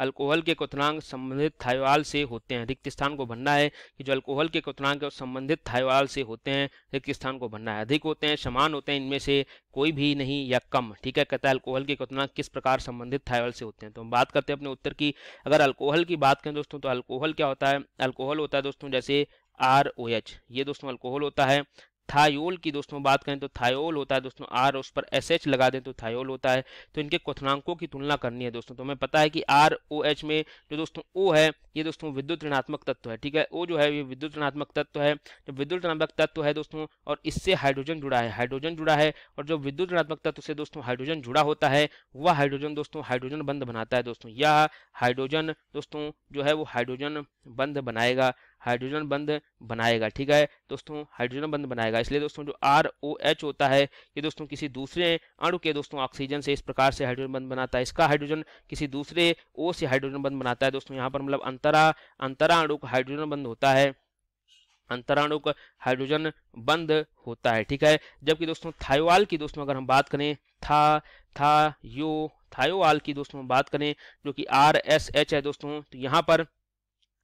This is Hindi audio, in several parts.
अल्कोहल के क्वनांक संबंधित थायोल से होते हैं रिक्त स्थान को भरना है कि जो अल्कोहल के क्वनांक संबंधित थायवाल से होते हैं रिक्त स्थान को भरना है अधिक होते हैं समान होते हैं इनमें से कोई भी नहीं या कम ठीक है कहता है अल्कोहल के क्वनांक किस प्रकार संबंधित थायवाल से होते हैं तो हम बात करते हैं अपने उत्तर की अगर अल्कोहल की बात करें दोस्तों तो अल्कोहल क्या होता है अल्कोहल होता है दोस्तों जैसे आर ओ एच ये दोस्तों अल्कोहल होता है थायोल की दोस्तों बात करें तो थायोल होता है दोस्तों आर उस पर एस एच लगा दें तो थायोल होता है तो इनके क्वनांकों की तुलना करनी है दोस्तों तो हमें पता है कि आर ओ एच में जो दोस्तों ओ है ये दोस्तों विद्युत ऋणात्मक तत्व है ठीक है ओ जो है ये विद्युत ऋणात्मक तत्व है जो विद्युत ऋणात्मक तत्व है दोस्तों और इससे हाइड्रोजन जुड़ा है हाइड्रोजन जुड़ा है और जो विद्युत ऋणात्मक तत्व से दोस्तों हाइड्रोजन जुड़ा होता है वह हाइड्रोजन दोस्तों हाइड्रोजन बंद बनाता है दोस्तों यह हाइड्रोजन दोस्तों जो है वो हाइड्रोजन बंद बनाएगा हाइड्रोजन बंद बनाएगा ठीक है दोस्तों हाइड्रोजन बंद बनाएगा इसलिए दोस्तों जो आर ओ एच होता है ये दोस्तों किसी दूसरे अणु के दोस्तों ऑक्सीजन से इस प्रकार से हाइड्रोजन बंद बनाता है इसका हाइड्रोजन किसी दूसरे ओ से हाइड्रोजन बंद बनाता है दोस्तों यहाँ पर मतलब अंतरा अंतरा अणु का हाइड्रोजन बंद होता है अंतराणु का हाइड्रोजन बंद होता है ठीक है जबकि दोस्तों थायोवाल की दोस्तों अगर हम बात करें था था यो थायोवाल की दोस्तों बात करें जो कि आर एस एच है दोस्तों तो यहाँ पर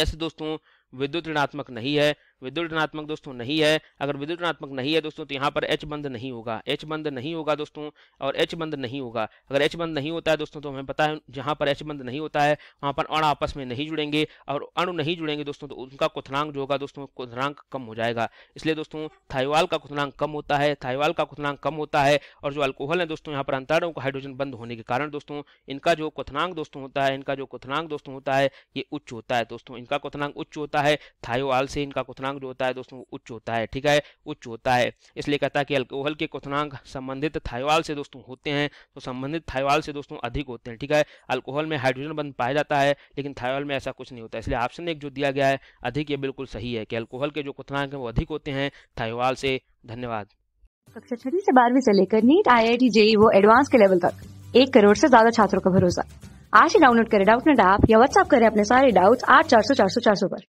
एस दोस्तों विद्युत ऋणात्मक नहीं है विद्युत ऋणात्मक दोस्तों नहीं है अगर विद्युत ऋणात्मक नहीं है दोस्तों तो यहाँ पर एच बंद नहीं होगा एच बंद नहीं होगा दोस्तों और एच बंद नहीं होगा अगर एच बंद नहीं होता है दोस्तों तो हमें पता है जहाँ पर एच बंद नहीं होता है वहाँ पर अण आपस में नहीं जुड़ेंगे और अणु नहीं जुड़ेंगे दोस्तों तो उनका कुथनांक जो होगा दोस्तों कुथनांक कम हो जाएगा इसलिए दोस्तों थाइवाल का कुथनांक कम होता है थाइवाल का कुथनांक कम होता है और जो अल्कोहल है दोस्तों यहाँ पर अंतरणों का हाइड्रोजन बंद होने के कारण दोस्तों इनका जो कुथनांक दोस्तों होता है इनका जो कुथनांक दोस्तों होता है ये उच्च होता है दोस्तों इनका कुथनांक उच्च होता है थाइवाल से इनका कुथनांक क्वथनांक जो होता है दोस्तों उच्च होता है ठीक है उच्च होता है इसलिए कहता है कि अल्कोहल के क्वथनांक संबंधित थायवाल से दोस्तों होते हैं तो संबंधित थायवाल से दोस्तों अधिक होते हैं ठीक है अल्कोहल में हाइड्रोजन बंद पाया जाता है लेकिन थायवाल में ऐसा कुछ नहीं होता इसलिए ऑप्शन एक जो दिया गया है अधिक ये बिल्कुल सही है कि अल्कोहल के जो क्वथनांक है वो अधिक होते हैं थायवाल से धन्यवाद कक्षा छठी से बारहवीं से लेकर NEET I I T JEE वो एडवांस के लेवल तक एक करोड़ से ज्यादा छात्रों का भरोसा आज ही डाउनलोड करें डाउट नेट ऐप या व्हाट्सएप करें अपने सारे डाउट्स आठ चार सौ चार सौ चार सौ पर